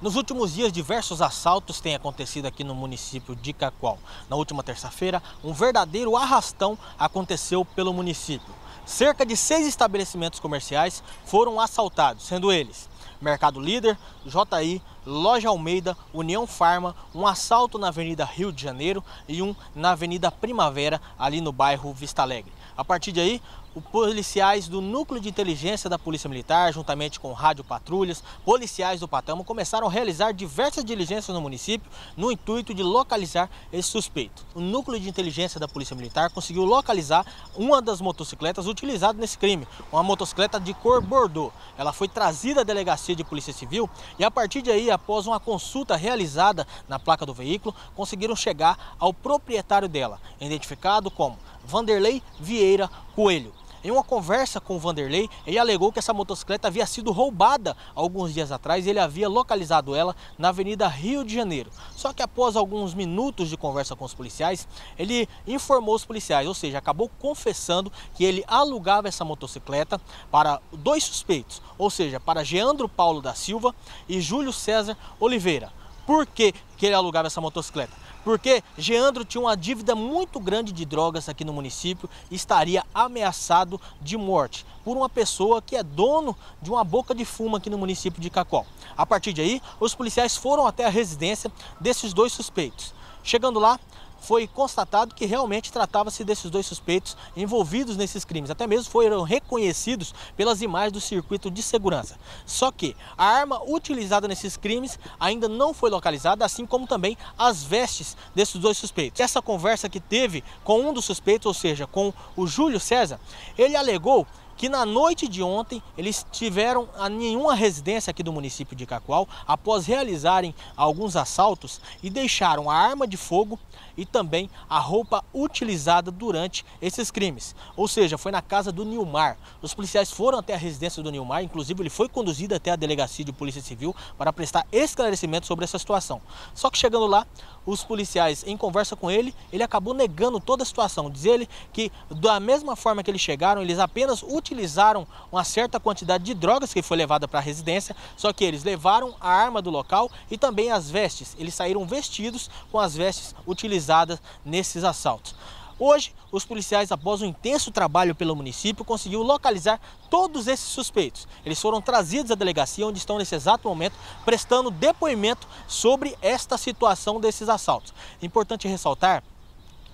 Nos últimos dias, diversos assaltos têm acontecido aqui no município de Cacoal. Na última terça-feira, um verdadeiro arrastão aconteceu pelo município. Cerca de seis estabelecimentos comerciais foram assaltados, sendo eles Mercado Líder, JI, Loja Almeida, União Farma, um assalto na Avenida Rio de Janeiro e um na Avenida Primavera, ali no bairro Vista Alegre. A partir de aí, os policiais do Núcleo de Inteligência da Polícia Militar, juntamente com rádio patrulhas, policiais do Patamo, começaram a realizar diversas diligências no município no intuito de localizar esse suspeito. O Núcleo de Inteligência da Polícia Militar conseguiu localizar uma das motocicletas utilizadas nesse crime, uma motocicleta de cor bordeaux. Ela foi trazida à Delegacia de Polícia Civil e a partir de aí, após uma consulta realizada na placa do veículo, conseguiram chegar ao proprietário dela, identificado como Vanderlei Vieira Coelho. Em uma conversa com o Vanderlei, ele alegou que essa motocicleta havia sido roubada alguns dias atrás e ele havia localizado ela na Avenida Rio de Janeiro. Só que após alguns minutos de conversa com os policiais, ele informou os policiais, ou seja, acabou confessando que ele alugava essa motocicleta para dois suspeitos, ou seja, para Geandro Paulo da Silva e Júlio César Oliveira. Por que, que ele alugava essa motocicleta? Porque Geandro tinha uma dívida muito grande de drogas aqui no município e estaria ameaçado de morte por uma pessoa que é dono de uma boca de fumo aqui no município de Cacó. A partir daí, os policiais foram até a residência desses dois suspeitos. Chegando lá, foi constatado que realmente tratava-se desses dois suspeitos envolvidos nesses crimes. Até mesmo foram reconhecidos pelas imagens do circuito de segurança. Só que a arma utilizada nesses crimes ainda não foi localizada, assim como também as vestes desses dois suspeitos. Essa conversa que teve com um dos suspeitos, ou seja, com o Júlio César, ele alegou que na noite de ontem eles tiveram a nenhuma residência aqui do município de Cacoal após realizarem alguns assaltos e deixaram a arma de fogo e também a roupa utilizada durante esses crimes. Ou seja, foi na casa do Nilmar. Os policiais foram até a residência do Nilmar, inclusive ele foi conduzido até a delegacia de Polícia Civil para prestar esclarecimento sobre essa situação. Só que chegando lá, os policiais em conversa com ele, ele acabou negando toda a situação. Diz ele que da mesma forma que eles chegaram, eles apenas utilizaram uma certa quantidade de drogas que foi levada para a residência, só que eles levaram a arma do local e também as vestes. Eles saíram vestidos com as vestes utilizadas nesses assaltos. Hoje, os policiais, após um intenso trabalho pelo município, conseguiu localizar todos esses suspeitos. Eles foram trazidos à delegacia, onde estão nesse exato momento prestando depoimento sobre esta situação desses assaltos. Importante ressaltar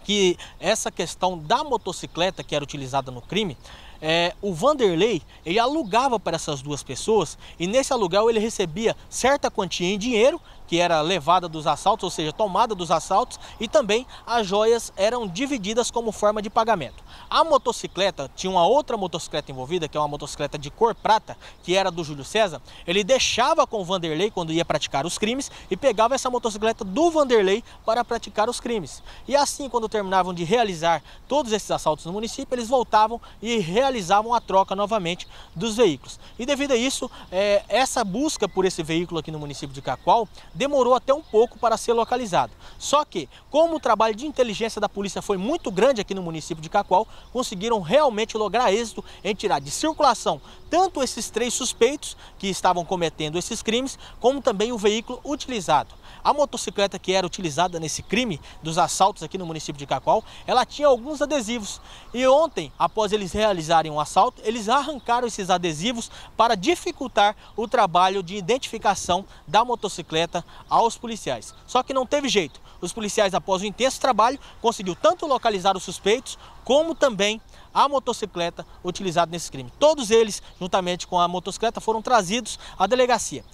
que essa questão da motocicleta que era utilizada no crime, é, o Vanderlei ele alugava para essas duas pessoas e nesse aluguel ele recebia certa quantia em dinheiro que era levada dos assaltos, ou seja, tomada dos assaltos, e também as joias eram divididas como forma de pagamento. A motocicleta, tinha uma outra motocicleta envolvida, que é uma motocicleta de cor prata, que era do Júlio César, ele deixava com o Vanderlei quando ia praticar os crimes e pegava essa motocicleta do Vanderlei para praticar os crimes. E assim, quando terminavam de realizar todos esses assaltos no município, eles voltavam e realizavam a troca novamente dos veículos. E devido a isso, é, essa busca por esse veículo aqui no município de Cacoal demorou até um pouco para ser localizado. Só que, como o trabalho de inteligência da polícia foi muito grande aqui no município de Cacoal, conseguiram realmente lograr êxito em tirar de circulação tanto esses três suspeitos que estavam cometendo esses crimes, como também o veículo utilizado. A motocicleta que era utilizada nesse crime dos assaltos aqui no município de Cacoal, ela tinha alguns adesivos. E ontem, após eles realizarem o um assalto, eles arrancaram esses adesivos para dificultar o trabalho de identificação da motocicleta aos policiais. Só que não teve jeito. Os policiais, após um intenso trabalho, conseguiu tanto localizar os suspeitos como também a motocicleta utilizada nesse crime. Todos eles, juntamente com a motocicleta, foram trazidos à delegacia.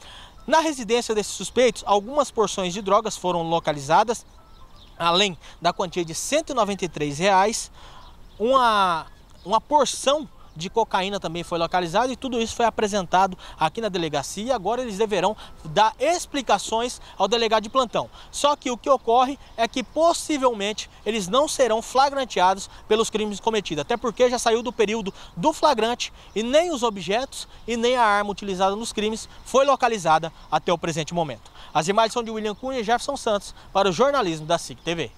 Na residência desses suspeitos, algumas porções de drogas foram localizadas, além da quantia de R$ 193, reais, uma, uma porção de cocaína também foi localizado e tudo isso foi apresentado aqui na delegacia agora eles deverão dar explicações ao delegado de plantão. Só que o que ocorre é que possivelmente eles não serão flagranteados pelos crimes cometidos, até porque já saiu do período do flagrante e nem os objetos e nem a arma utilizada nos crimes foi localizada até o presente momento. As imagens são de William Cunha e Jefferson Santos para o jornalismo da SIC TV.